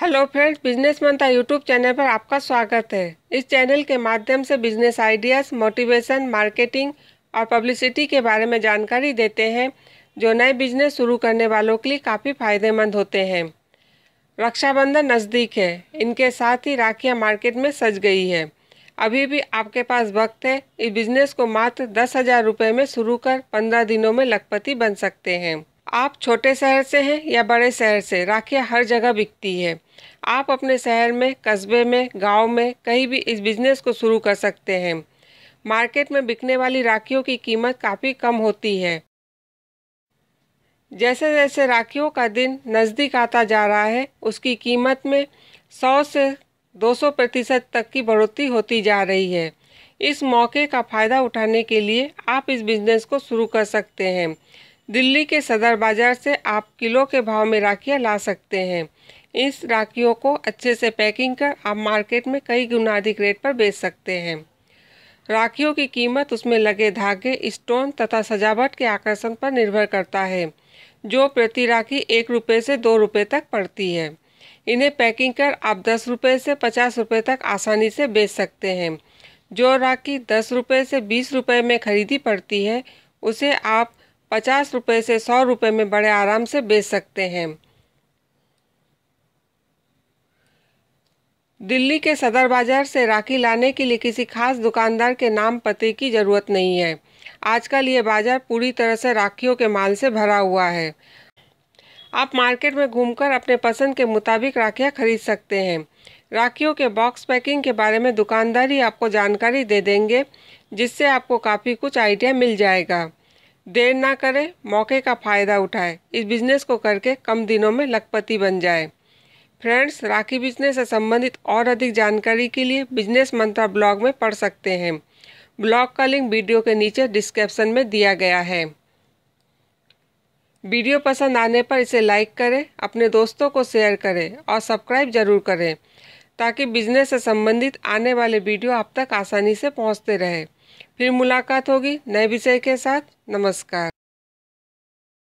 hello friends business Mantha YouTube channel पर आपका स्वागत है इस चैनल के माध्यम से बिजनेस आइडियाज़ मोटिवेशन मार्केटिंग और पब्लिसिटी के बारे में जानकारी देते हैं जो नए बिजनेस शुरू करने वालों के लिए काफ़ी फायदेमंद होते हैं रक्षाबंधन नज़दीक है इनके साथ ही राखियाँ मार्केट में सज गई है अभी भी आपके पास वक्त है इस बिजनेस को मात्र दस हज़ार रुपये में शुरू कर पंद्रह दिनों में लखपति बन सकते हैं आप छोटे शहर से हैं या बड़े शहर से राखियाँ हर जगह बिकती है आप अपने शहर में कस्बे में गांव में कहीं भी इस बिज़नेस को शुरू कर सकते हैं मार्केट में बिकने वाली राखियों की कीमत काफ़ी कम होती है जैसे जैसे राखियों का दिन नज़दीक आता जा रहा है उसकी कीमत में 100 से 200 प्रतिशत तक की बढ़ोतरी होती जा रही है इस मौके का फ़ायदा उठाने के लिए आप इस बिज़नेस को शुरू कर सकते हैं दिल्ली के सदर बाज़ार से आप किलो के भाव में राखियाँ ला सकते हैं इस राखियों को अच्छे से पैकिंग कर आप मार्केट में कई गुना अधिक रेट पर बेच सकते हैं राखियों की कीमत उसमें लगे धागे स्टोन तथा सजावट के आकर्षण पर निर्भर करता है जो प्रति राखी एक रुपये से दो रुपये तक पड़ती है इन्हें पैकिंग कर आप दस रुपये से पचास रुपये तक आसानी से बेच सकते हैं जो राखी दस रुपये से बीस रुपये में खरीदी पड़ती है उसे आप पचास रुपये से सौ रुपये में बड़े आराम से बेच सकते हैं दिल्ली के सदर बाजार से राखी लाने के लिए किसी खास दुकानदार के नाम पते की जरूरत नहीं है आजकल ये बाजार पूरी तरह से राखियों के माल से भरा हुआ है आप मार्केट में घूमकर अपने पसंद के मुताबिक राखियाँ खरीद सकते हैं राखियों के बॉक्स पैकिंग के बारे में दुकानदार ही आपको जानकारी दे देंगे जिससे आपको काफ़ी कुछ आइडिया मिल जाएगा देर ना करें मौके का फ़ायदा उठाएं इस बिज़नेस को करके कम दिनों में लखपति बन जाए फ्रेंड्स राखी बिजनेस से संबंधित और अधिक जानकारी के लिए बिजनेस मंत्रा ब्लॉग में पढ़ सकते हैं ब्लॉग का लिंक वीडियो के नीचे डिस्क्रिप्शन में दिया गया है वीडियो पसंद आने पर इसे लाइक करें अपने दोस्तों को शेयर करें और सब्सक्राइब जरूर करें ताकि बिजनेस से संबंधित आने वाले वीडियो आप तक आसानी से पहुंचते रहे फिर मुलाकात होगी नए विषय के साथ नमस्कार